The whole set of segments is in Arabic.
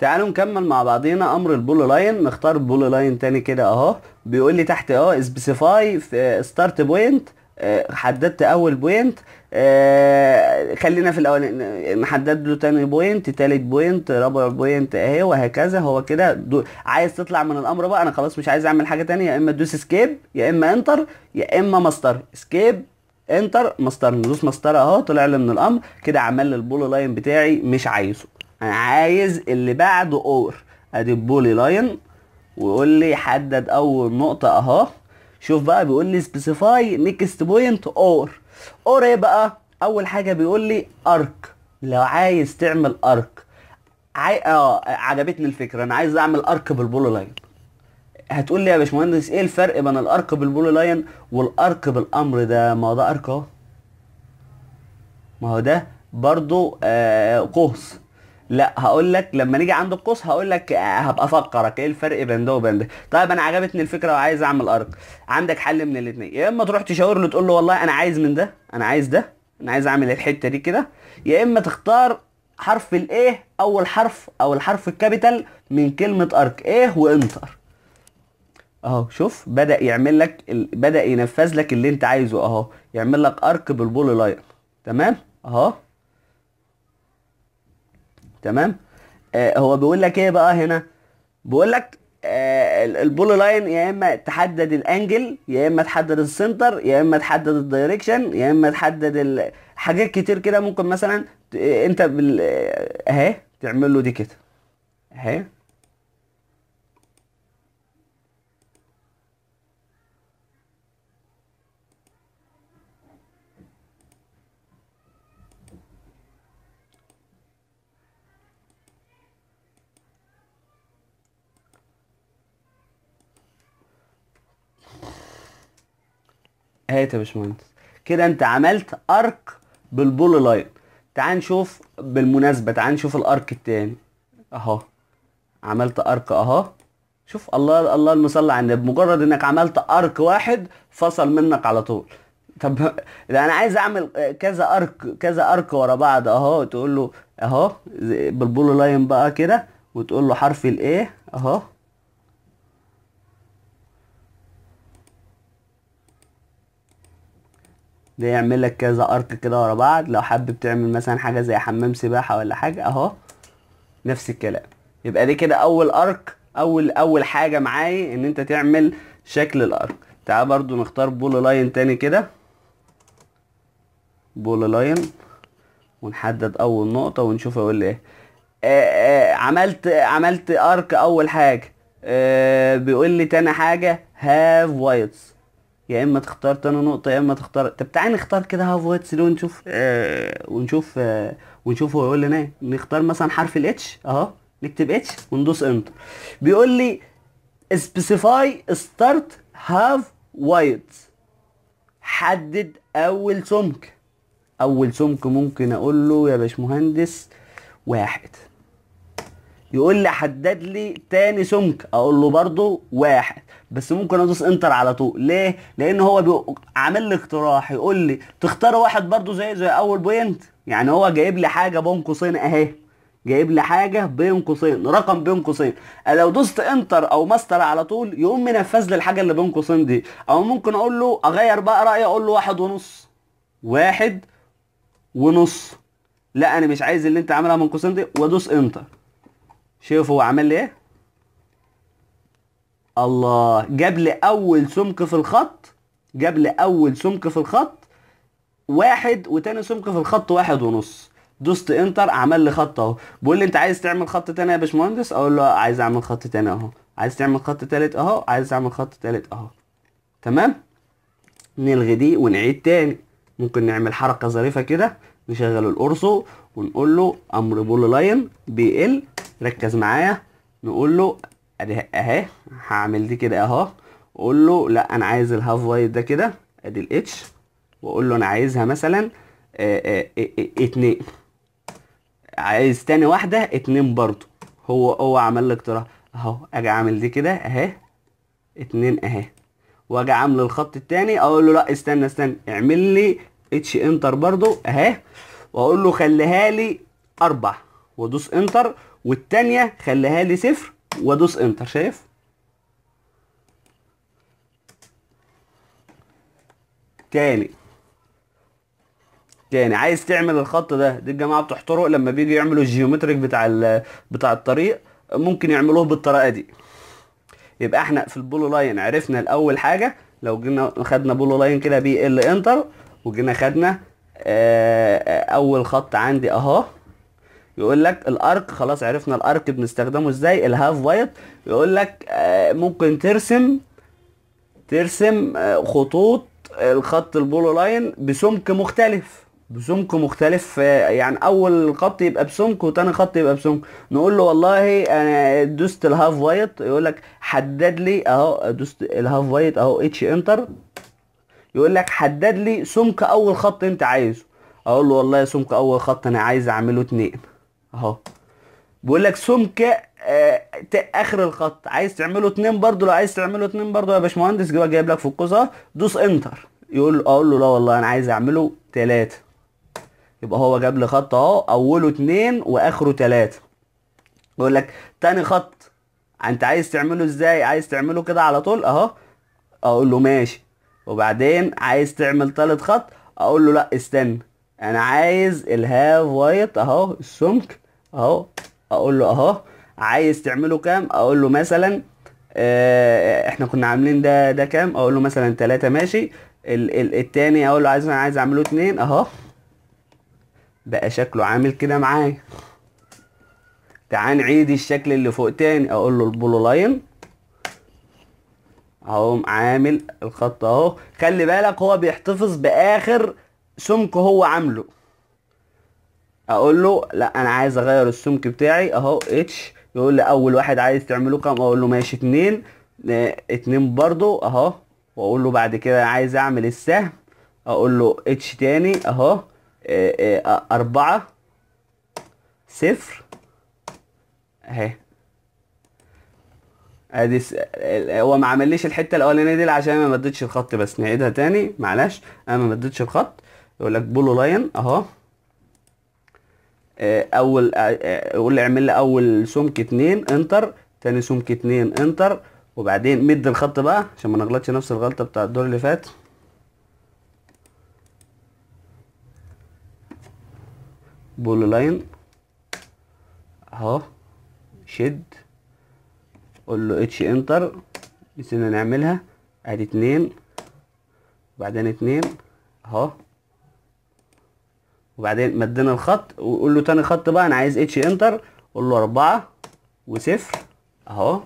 تعالوا نكمل مع بعضينا امر البول لاين نختار البول لاين تاني كده اهو بيقول لي تحت اهو سبيسيفاي آه، ستارت بوينت آه، حددت اول بوينت آه، خلينا في الاول نحدد له تاني بوينت تالت بوينت رابع بوينت اهي وهكذا هو كده عايز تطلع من الامر بقى انا خلاص مش عايز اعمل حاجه تانية يا اما تدوس سكيب يا اما انتر يا اما ماستر سكيب انتر ماستر ندوس ماستر اهو طلع لي من الامر كده عمل لي البولو لاين بتاعي مش عايزه انا عايز اللي بعد اور ادي البولي لاين ويقول لي حدد اول نقطه اهو شوف بقى بيقول لي سبيسيفاي نيكست بوينت اور اور ايه بقى اول حاجه بيقول لي ارك لو عايز تعمل ارك عاي... اه عجبتني الفكره انا عايز اعمل ارك بالبولي لاين هتقول لي يا باشمهندس ايه الفرق بين الارك بالبولي لاين والارك بالامر ده ما هو ده ارك اهو ما هو ده برضو آه قوس لا هقول لك لما نيجي عند القوس هقول لك آه، هبقى افكرك ايه الفرق بين ده وبين ده طيب انا عجبتني الفكره وعايز اعمل ارك عندك حل من الاثنين يا اما تروح تشاور له تقول له والله انا عايز من ده انا عايز ده انا عايز اعمل الحته دي كده يا اما تختار حرف الايه اول حرف او الحرف الكابيتال من كلمه ارك ايه وانتر اهو شوف بدا يعمل لك ال... بدا ينفذ لك اللي انت عايزه اهو يعمل لك ارك بالبول لاين تمام اهو تمام آه هو بيقول لك ايه بقى هنا بيقول لك آه البولو لاين يا اما تحدد الانجل يا اما تحدد السنتر يا اما تحدد الدايركشن يا اما تحدد حاجات كتير كده ممكن مثلا انت آه، اهي تعمل له دي كده اهي هات يا باشمهندس كده انت عملت ارك بالبول لاين تعال نشوف بالمناسبه تعال نشوف الارك الثاني اهو عملت ارك اهو شوف الله الله المصلي على النبي مجرد انك عملت ارك واحد فصل منك على طول طب ده انا عايز اعمل كذا ارك كذا ارك ورا بعض اهو تقول له اهو بالبول لاين بقى كده وتقول له حرف الايه اهو يعمل لك كذا ارك كده ورا بعض لو حابب تعمل مثلا حاجه زي حمام سباحه ولا حاجه اهو نفس الكلام يبقى دي كده اول ارك اول اول حاجه معايا ان انت تعمل شكل الارك تعال برضو نختار بول لاين تاني كده بول لاين ونحدد اول نقطه ونشوف اقول ايه آه، آه، عملت عملت ارك اول حاجه آه، بيقول لي تاني حاجه هاف وايتس يا اما تختار تاني نقطه يا اما تختار طب تعالى نختار كده هاف وايتس سيلو ونشوف آه ونشوف آه ونشوف هو يقول لنا ايه نختار مثلا حرف الاتش اهو نكتب اتش وندوس انتر بيقول لي سبيسيفاي ستارت هاف وايتس حدد اول سمك اول سمك ممكن اقول له يا باشمهندس واحد يقول لي حدد لي تاني سمك اقول له برضو واحد بس ممكن ادوس انتر على طول ليه لان هو عامل لي اقتراح يقول لي تختار واحد برضو زي زي اول بوينت يعني هو جايب لي حاجه بين قوسين اهي جايب لي حاجه بين قوسين رقم بين قوسين لو دوست انتر او ماستر على طول يقوم منفذ لي الحاجه اللي بين قوسين دي او ممكن اقول له اغير بقى رايي اقول له واحد ونص واحد ونص لا انا مش عايز اللي انت عاملها من قوسين دي وادوس انتر شوف هو عمل لي ايه الله جاب لي اول سمك في الخط جاب لي اول سمك في الخط واحد وتاني سمك في الخط واحد ونص دوست انتر عمل لي خط اهو بيقول لي انت عايز تعمل خط تاني يا باشمهندس اقول له عايز اعمل خط تاني اهو عايز تعمل خط تالت اهو عايز اعمل خط تالت اهو تمام نلغي دي ونعيد تاني ممكن نعمل حركه ظريفه كده نشغل القرصو ونقول له امر بول لاين بي ال ركز معايا نقول له ادي اهي هعمل دي كده اهو اقول له لا انا عايز الهاف وايد ده كده ادي الاتش واقول له انا عايزها مثلا آه، آه، إيه، إيه، اتنين عايز تاني واحده اتنين برضو هو هو عمل لي اقتراح اهو اجي اعمل دي كده اهي اتنين اهي واجي عامل الخط التاني اقول له لا استنى استنى اعمل لي اتش انتر برضو اهي واقول له خليها لي اربع وادوس انتر والتانية خليها لي صفر وادوس انتر شايف تاني تاني عايز تعمل الخط ده دي الجماعه بتحترق لما بيجي يعملوا الجيومتريك بتاع بتاع الطريق ممكن يعملوه بالطريقه دي يبقى احنا في البولو لاين عرفنا الاول حاجه لو جينا خدنا بولو لاين كده بي ال انتر وجينا خدنا آه،, اه اول خط عندي اهو يقول لك الارك خلاص عرفنا الارك بنستخدمه ازاي الهاف وايت يقول لك آه، ممكن ترسم ترسم آه، خطوط آه، الخط البولو لاين بسمك مختلف بسمك مختلف يعني اول خط يبقى بسمك وتاني خط يبقى بسمك نقول له والله انا دوست الهاف وايت يقول لك حدد لي اهو دوست الهاف وايت اهو اتش انتر يقول لك حدد لي سمك اول خط انت عايزه اقول له والله سمك اول خط انا عايز اعمله اتنين اهو بيقول لك سمك آه اخر الخط عايز تعمله اتنين برضو لو عايز تعمله اتنين برضو يا باشمهندس جايب لك في القصه دوس انتر يقول اقول له لا والله انا عايز اعمله تلاته يبقى هو جاب لي خط اهو اوله اتنين واخره تلاته بيقول لك تاني خط انت عايز تعمله ازاي عايز تعمله كده على طول اهو اقول له ماشي وبعدين عايز تعمل تالت خط اقول له لا استنى انا عايز الهاف وايت اهو السمك اهو اقول له اهو عايز تعمله كام اقول له مثلا اه احنا كنا عاملين ده ده كام اقول له مثلا تلاتة ماشي ال ال التاني اقول له عايز انا عايز اعمله اتنين اهو بقى شكله عامل كده معايا تعال نعيد الشكل اللي فوق تاني اقول له البلو لاين اهو عامل الخط اهو خلي بالك هو بيحتفظ باخر سمك هو عامله اقول له لا انا عايز اغير السمك بتاعي اهو اتش يقول لي اول واحد عايز تعمله كام اقول له ماشي اتنين اتنين برضو اهو واقول له بعد كده عايز اعمل السهم اقول له اتش تاني اهو اه اه اربعة صفر اهي ادي آه، هو ما عملليش الحته الاولانيه دي عشان انا ما مدتش الخط بس نعيدها تاني معلش انا ما مدتش الخط يقول لك بولو لاين اهو آه، اول آه، آه، يقول لي اعمل لي اول سمك اتنين انتر تاني سمك اتنين انتر وبعدين مد الخط بقى عشان ما نغلطش نفس الغلطه بتاع الدور اللي فات بولو لاين اهو شد قول له اتش انتر نسينا نعملها ادي اتنين وبعدين اتنين اهو وبعدين مدينا الخط وقول له تاني خط بقى انا عايز اتش انتر قول له اربعة وصفر اهو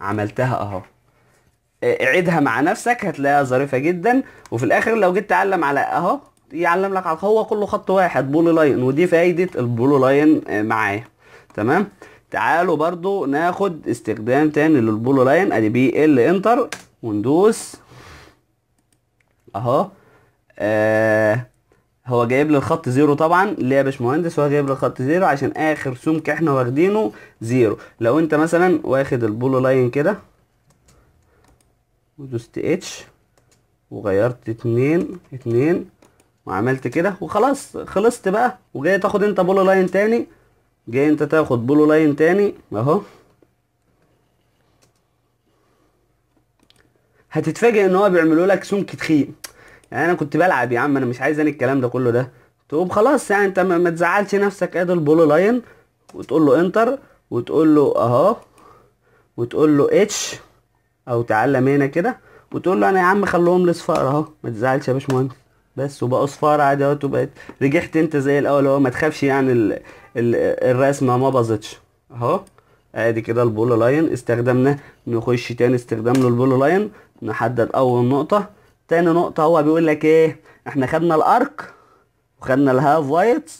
عملتها اهو اعيدها مع نفسك هتلاقيها ظريفة جدا وفي الاخر لو جيت تعلم على اهو يعلم لك على هو كله خط واحد بولو لاين ودي فايدة البولي لاين آه، معايا تمام تعالوا برضو ناخد استخدام تاني للبولي لاين ادي بي ال انتر وندوس اهو آه هو جايب لي الخط زيرو طبعا ليه يا باشمهندس هو جايب لي الخط زيرو عشان اخر سمك احنا واخدينه زيرو لو انت مثلا واخد البولو لاين كده ودوست اتش وغيرت اتنين اتنين وعملت كده وخلاص خلصت بقى وجاي تاخد انت بولو لاين تاني جاي انت تاخد بولو لاين تاني اهو هتتفاجئ ان هو بيعملوا لك سمك تخين يعني انا كنت بلعب يا عم انا مش عايز انا الكلام ده كله ده طب خلاص يعني انت ما تزعلش نفسك ادي البولو لاين وتقول له انتر وتقول له اهو وتقول له اتش او تعلم هنا كده وتقول له انا يا عم خلوهم لي صفار اهو ما تزعلش يا باشمهندس بس وبقوا صفار عادي اهوت وبقت رجعت انت زي الاول اهو ما تخافش يعني ال... ال... الرسمه ما باظتش اهو ادي كده البولو لاين استخدمناه نخش تاني استخدام للبولو لاين نحدد اول نقطه تاني نقطة هو بيقول لك ايه احنا خدنا الارك وخدنا الهاف وايت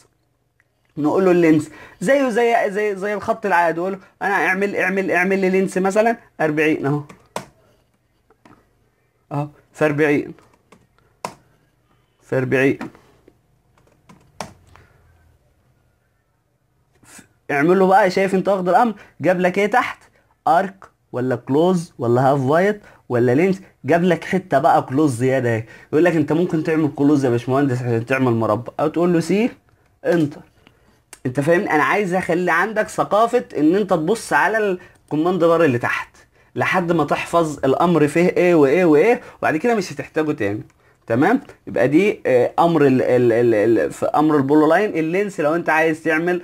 نقول له اللينس زيه زي زي زي الخط العادي اقول له انا اعمل اعمل اعمل لي لينس مثلا 40 اهو اهو في 40 في 40 اعمل له بقى شايف انت واخد الامر جاب لك ايه تحت ارك ولا كلوز ولا هاف وايت ولا لينس جاب لك حته بقى كلوز زياده اهي يقول لك انت ممكن تعمل كلوز يا باشمهندس عشان تعمل مربع او تقول له سي انتر انت فاهمني انا عايز اخلي عندك ثقافه ان انت تبص على الكوماند بار اللي تحت لحد ما تحفظ الامر فيه ايه وايه وايه وبعد كده مش هتحتاجه تاني تمام يبقى دي آه، امر الـ الـ الـ الـ في امر البولو لاين اللينس لو انت عايز تعمل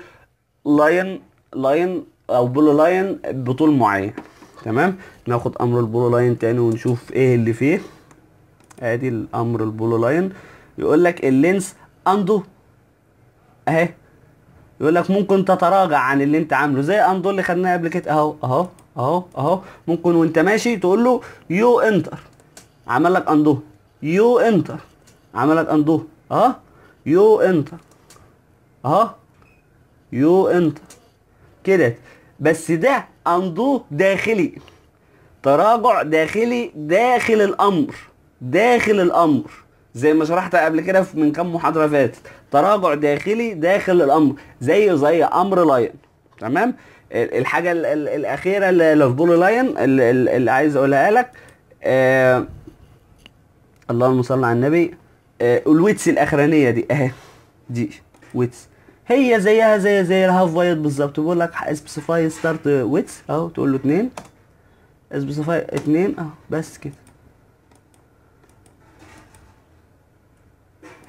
لاين لاين او بولو لاين بطول معين تمام ناخد امر البلو لاين تاني ونشوف ايه اللي فيه ادي الامر البلو لاين يقول لك اللينس اندو اهي يقول لك ممكن تتراجع عن اللي انت عامله زي اندو اللي خدناه قبل كده اهو اهو اهو اهو ممكن وانت ماشي تقول له يو انتر عمل لك اندو يو انتر عمل لك اندو اه يو انتر اه يو انتر كده بس ده اندو داخلي تراجع داخلي داخل الامر داخل الامر زي ما شرحت قبل كده من كام محاضره فاتت تراجع داخلي داخل الامر زيه زي امر لاين تمام الحاجه الاخيره اللي في بول لاين اللي, اللي عايز اقولها لك آه اللهم صل على النبي آه الويتس الاخرانيه دي اهي دي ويتس هي زيها زي زي الهاف وايت بالظبط بيقول لك سبيسيفاي ستارت ويتس اهو تقول له اتنين سبيسيفاي اتنين اهو بس كده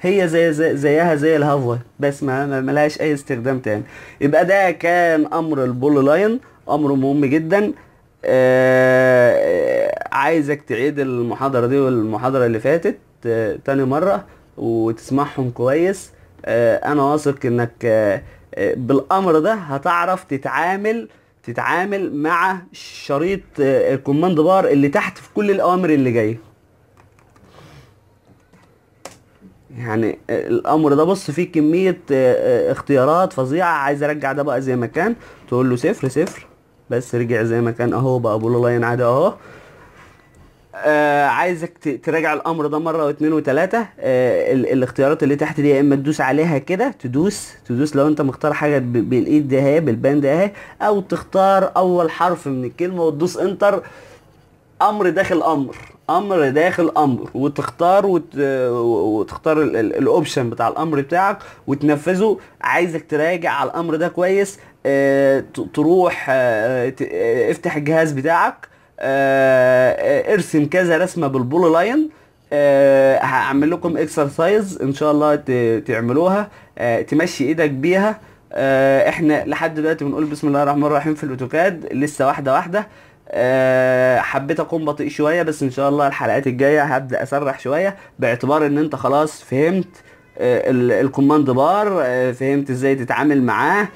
هي زي, زي زيها زي الهافا بس ما ملهاش اي استخدام تاني يبقى ده كان امر البول لاين امر مهم جدا آه عايزك تعيد المحاضره دي والمحاضره اللي فاتت آه تاني مره وتسمعهم كويس آه، انا واثق انك آه، آه، بالامر ده هتعرف تتعامل تتعامل مع شريط الكوماند بار اللي تحت في كل الاوامر اللي جايه يعني الامر ده بص فيه كميه اختيارات فظيعه عايز ارجع ده بقى زي ما كان تقول له صفر صفر بس رجع زي ما كان اهو بقى بلو لاين عادي اهو آه عايزك تراجع الامر ده مره واثنين وثلاثه آه ال الاختيارات اللي تحت دي يا اما تدوس عليها كده تدوس تدوس لو انت مختار حاجه بالايد ده اهي بالباند ده اهي او تختار اول حرف من الكلمه وتدوس انتر امر داخل امر امر داخل امر وتختار وت... وتختار الاوبشن بتاع الامر بتاعك وتنفذه عايزك تراجع على الامر ده كويس آه تروح آه،, آه افتح الجهاز بتاعك آه، آه، ارسم كذا رسمه بالبولو لاين آه، هعمل لكم اكسرسايز ان شاء الله تعملوها تمشي ايدك بيها احنا لحد دلوقتي بنقول بسم الله الرحمن الرحيم في الاوتوكاد لسه واحده واحده أه حبيت اكون بطيء شويه بس ان شاء الله الحلقات الجايه هبدا اسرح شويه باعتبار ان انت خلاص فهمت الكوماند بار فهمت ازاي تتعامل معاه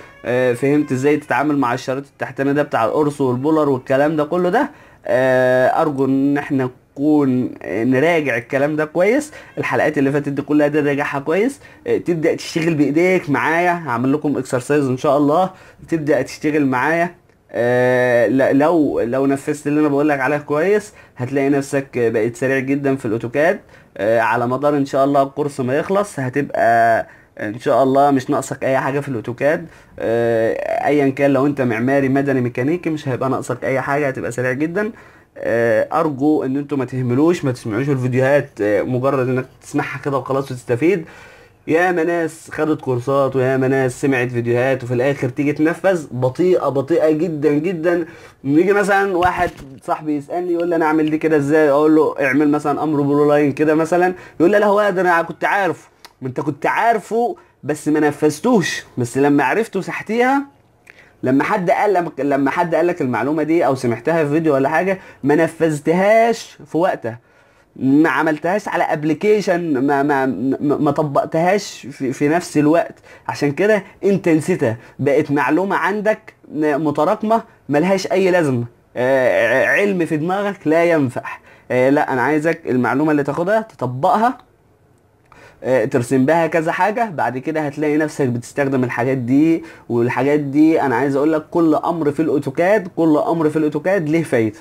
فهمت ازاي تتعامل مع الشريط التحتاني ده بتاع القرص والبولر والكلام ده كله ده آه، ارجو ان احنا نكون آه، نراجع الكلام ده كويس الحلقات اللي فاتت دي كلها ده راجعها كويس آه، تبدا تشتغل بايديك معايا هعمل لكم اكسرسايز ان شاء الله تبدا تشتغل معايا لو لو نفذت اللي انا بقول لك عليه كويس هتلاقي نفسك بقيت سريع جدا في الاوتوكاد على مدار ان شاء الله الكورس ما يخلص هتبقى ان شاء الله مش ناقصك اي حاجه في الاوتوكاد آه، ايا كان لو انت معماري مدني ميكانيكي مش هيبقى ناقصك اي حاجه هتبقى سريع جدا آه، ارجو ان انتوا ما تهملوش ما تسمعوش الفيديوهات آه، مجرد انك تسمعها كده وخلاص وتستفيد يا ناس خدت كورسات ويا ناس سمعت فيديوهات وفي الاخر تيجي تنفذ بطيئه بطيئه جدا جدا نيجي مثلا واحد صاحبي يسالني يقول لي انا اعمل دي كده ازاي اقول له اعمل مثلا امر بلو لاين كده مثلا يقول لي لا هو انا كنت عارفه ما انت كنت عارفه بس ما نفذتوش بس لما عرفته سحتيها لما حد قال لما حد قال لك المعلومه دي او سمعتها في فيديو ولا حاجه ما نفذتهاش في وقتها ما عملتهاش على ابلكيشن ما ما ما طبقتهاش في, في نفس الوقت عشان كده انت نسيتها بقت معلومه عندك متراكمه ملهاش اي لازمه آه، آه، علم في دماغك لا ينفع آه، لا انا عايزك المعلومه اللي تاخدها تطبقها آه، ترسم بها كذا حاجه بعد كده هتلاقي نفسك بتستخدم الحاجات دي والحاجات دي انا عايز اقول لك كل امر في الاوتوكاد كل امر في الاوتوكاد ليه فايده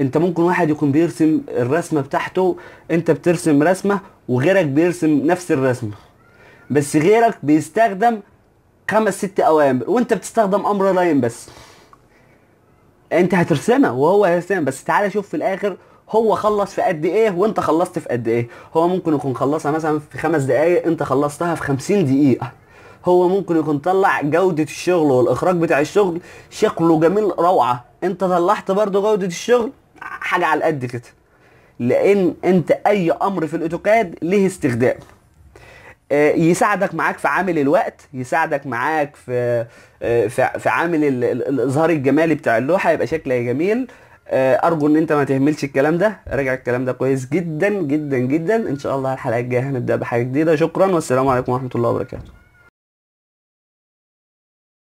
انت ممكن واحد يكون بيرسم الرسمه بتاعته انت بترسم رسمه وغيرك بيرسم نفس الرسمه بس غيرك بيستخدم خمس ست اوامر وانت بتستخدم امر لاين بس انت هترسمها وهو هيرسمها بس تعالى شوف في الاخر هو خلص في قد ايه وانت خلصت في قد ايه هو ممكن يكون خلصها مثلا في خمس دقايق انت خلصتها في خمسين دقيقة هو ممكن يكون طلع جودة الشغل والاخراج بتاع الشغل شكله جميل روعة انت طلعت برضو جودة الشغل حاجة على قد كده لان انت اي امر في الاوتوكاد ليه استخدام آه، يساعدك معاك في عامل الوقت يساعدك معاك في آه، في, في عامل الاظهار الجمالي بتاع اللوحه يبقى شكلها جميل آه، ارجو ان انت ما تهملش الكلام ده راجع الكلام ده كويس جدا جدا جدا ان شاء الله الحلقه الجايه هنبدا بحاجه جديده شكرا والسلام عليكم ورحمه الله وبركاته